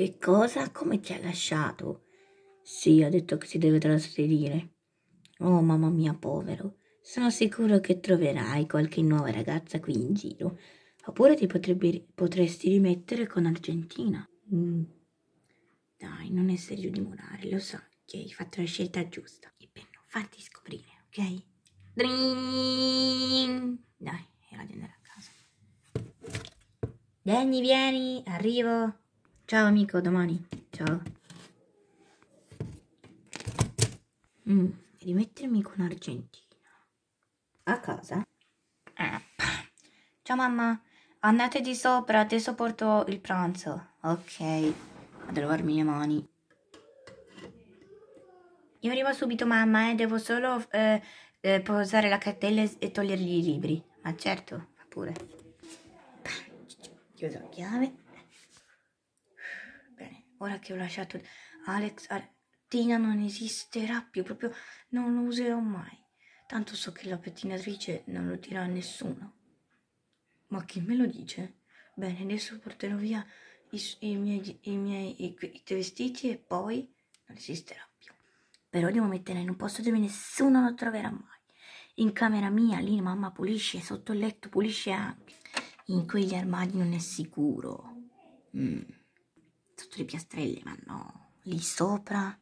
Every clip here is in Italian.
Che cosa? Come ti ha lasciato? Sì, ha detto che si deve trasferire. Oh, mamma mia, povero. Sono sicuro che troverai qualche nuova ragazza qui in giro. Oppure ti potrebbe, potresti rimettere con Argentina. Mm. Dai, non essere giù di morale, lo so che hai fatto la scelta giusta. Ebbene, non fatti scoprire, ok? Dring! Dai, è l'ora di andare a casa. Danny, vieni, arrivo. Ciao amico, domani. Ciao. Mm, rimettermi con Argentina. A casa? Ah. Ciao mamma, andate di sopra, adesso porto il pranzo. Ok, vado a lavarmi le mani. Io arrivo subito mamma, eh, devo solo eh, eh, posare la cartella e togliergli i libri. Ma certo, fa pure. Chiuso la chiave. Ora che ho lasciato Alex, Tina non esisterà più, proprio non lo userò mai. Tanto so che la pettinatrice non lo dirà a nessuno. Ma chi me lo dice? Bene, adesso porterò via i, i miei, i miei i, i vestiti e poi non esisterà più. Però devo metterla in un posto dove nessuno lo troverà mai. In camera mia, lì mamma pulisce, sotto il letto pulisce anche. In quegli armadi non è sicuro. Mm sotto le piastrelle, ma no, lì sopra.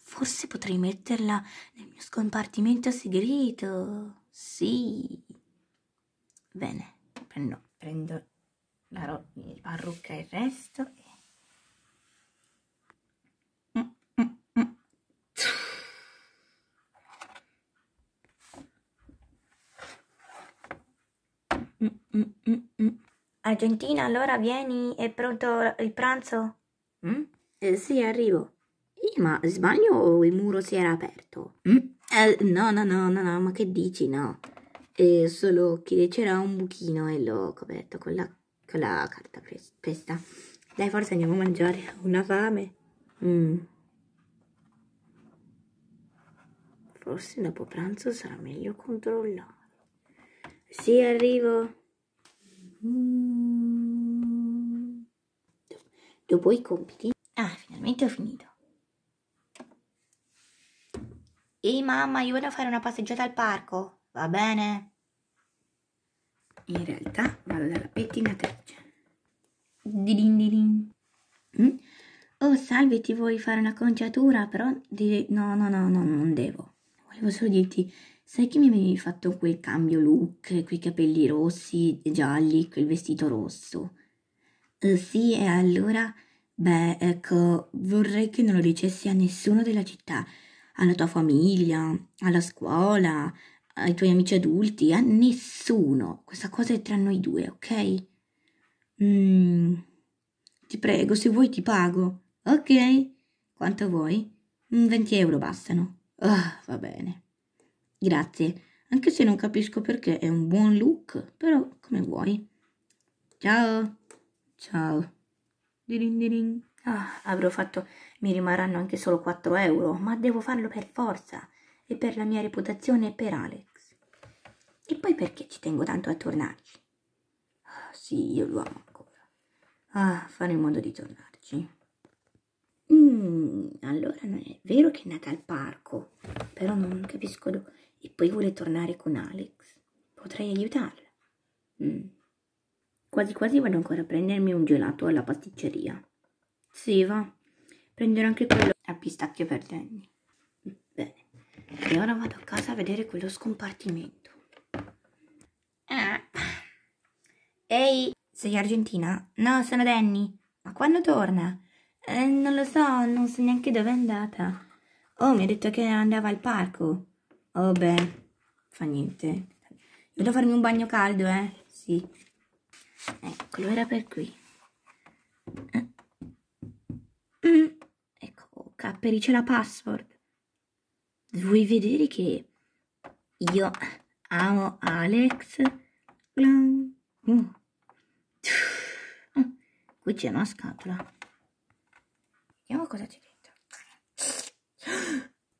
Forse potrei metterla nel mio scompartimento segreto. Sì. Bene, prendo, prendo la, la parrucca e il resto e Argentina, allora vieni, è pronto il pranzo? Mm? Eh, sì, arrivo. Eh, ma sbaglio o il muro si era aperto? Mm? Eh, no, no, no, no, no, ma che dici, no? Eh, solo che c'era un buchino e l'ho coperto con la, con la carta pesta. Dai, forse andiamo a mangiare, ho una fame. Mm. Forse dopo pranzo sarà meglio controllare. Sì, arrivo. Mm. Dopo i compiti... Ah, finalmente ho finito. Ehi mamma, io vado a fare una passeggiata al parco, va bene? In realtà vado dalla pettinatrice. Dilin dilin. Mm? Oh, salve, ti vuoi fare una conciatura? Però direi... No, no, no, no, non devo. Volevo solo dirti, sai che mi avevi fatto quel cambio look, quei capelli rossi e gialli, quel vestito rosso? sì, e allora? Beh, ecco, vorrei che non lo dicessi a nessuno della città, alla tua famiglia, alla scuola, ai tuoi amici adulti, a nessuno. Questa cosa è tra noi due, ok? Mm, ti prego, se vuoi ti pago. Ok, quanto vuoi? 20 mm, euro bastano. Oh, va bene. Grazie, anche se non capisco perché è un buon look, però come vuoi. Ciao! Ciao. Dirin dirin. Ah, avrò fatto. Mi rimarranno anche solo 4 euro, ma devo farlo per forza. E per la mia reputazione e per Alex. E poi perché ci tengo tanto a tornarci? Ah, sì, io lo amo ancora. Ah, fare in modo di tornarci. Mm, allora non è vero che è nata al parco, però non capisco dove. E poi vuole tornare con Alex. Potrei aiutarla. Mm. Quasi quasi vado ancora a prendermi un gelato alla pasticceria. Sì, va. Prenderò anche quello a pistacchio per Danny. Bene. E ora vado a casa a vedere quello scompartimento. Ah. Ehi, sei argentina? No, sono Danny. Ma quando torna? Eh, non lo so, non so neanche dove è andata. Oh, mi ha detto che andava al parco. Oh, beh, fa niente. Vado a farmi un bagno caldo, eh? Sì eccolo era per qui eh. mm. ecco capperi c'è la password vuoi vedere che io amo Alex uh. qui c'è una scatola vediamo cosa c'è dentro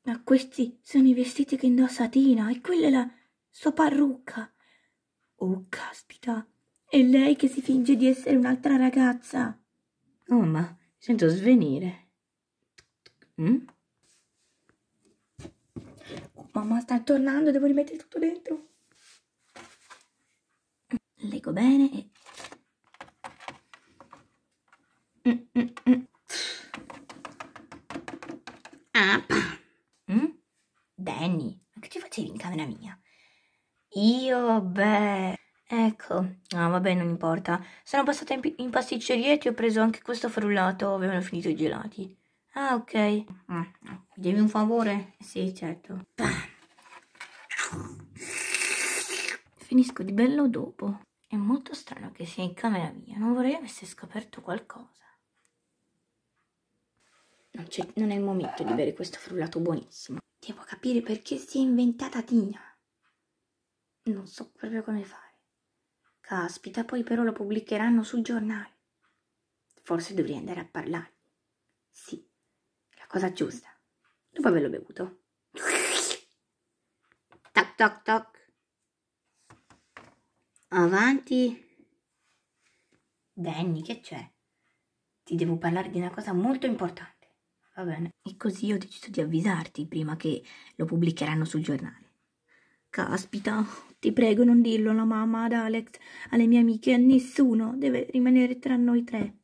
ma questi sono i vestiti che indossa Tina e quella è la sua parrucca oh caspita è lei che si finge di essere un'altra ragazza. Oh, ma sento svenire. Mm? mamma, sta tornando, devo rimettere tutto dentro. Leggo bene e... Ah. Mm, mm, mm. Ah, Danny, ma che ci facevi in camera mia? Io, beh... Ecco, no vabbè non importa, sono passata in, in, pasticceria e ti ho preso anche questo frullato, avevano finito i gelati. Ah ok, mi ah, no. devi un favore? Sì certo. Finisco di bello dopo. È molto strano che sia in camera mia, non vorrei avesse scoperto qualcosa. Non, non è il momento di bere questo frullato buonissimo. Devo capire perché si è inventata Tina. Non so proprio come fare. Caspita, poi però lo pubblicheranno sul giornale. Forse dovrei andare a parlargli. Sì, la cosa giusta. Dopo averlo bevuto. Tac, toc, toc. Avanti. Danny, che c'è? Ti devo parlare di una cosa molto importante. Va bene. E così ho deciso di avvisarti prima che lo pubblicheranno sul giornale. Caspita, ti prego non dirlo alla mamma, ad Alex, alle mie amiche, a nessuno. Deve rimanere tra noi tre.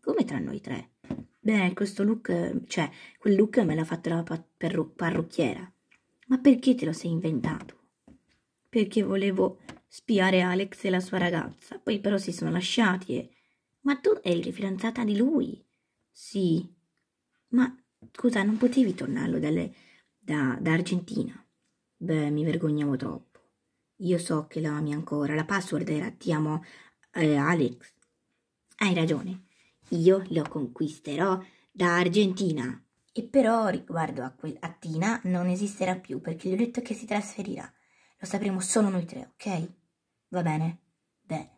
Come tra noi tre? Beh, questo look, cioè, quel look me l'ha fatto la parru parrucchiera. Ma perché te lo sei inventato? Perché volevo spiare Alex e la sua ragazza. Poi però si sono lasciati e... Ma tu eri fidanzata di lui? Sì. Ma scusa, non potevi tornarlo dalle, da, da Argentina? Beh, mi vergognavo troppo. Io so che la ami ancora. La password era ti amo eh, Alex. Hai ragione. Io lo conquisterò da Argentina. E però riguardo a, quel, a Tina non esisterà più perché gli ho detto che si trasferirà. Lo sapremo solo noi tre, ok? Va bene? Beh.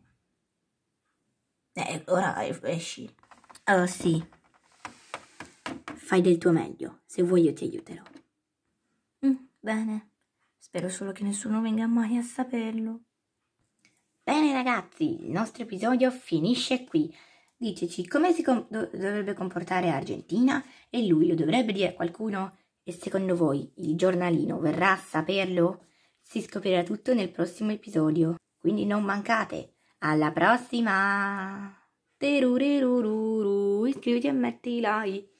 Eh, ora esci. Oh sì. Fai del tuo meglio. Se vuoi io ti aiuterò. Mm, bene. Spero solo che nessuno venga mai a saperlo. Bene ragazzi, il nostro episodio finisce qui. Diceci come si com- dovrebbe comportare Argentina e lui lo dovrebbe dire a qualcuno? E secondo voi il giornalino verrà a saperlo? Si scoprirà tutto nel prossimo episodio. Quindi non mancate. Alla prossima! Iscriviti e metti like.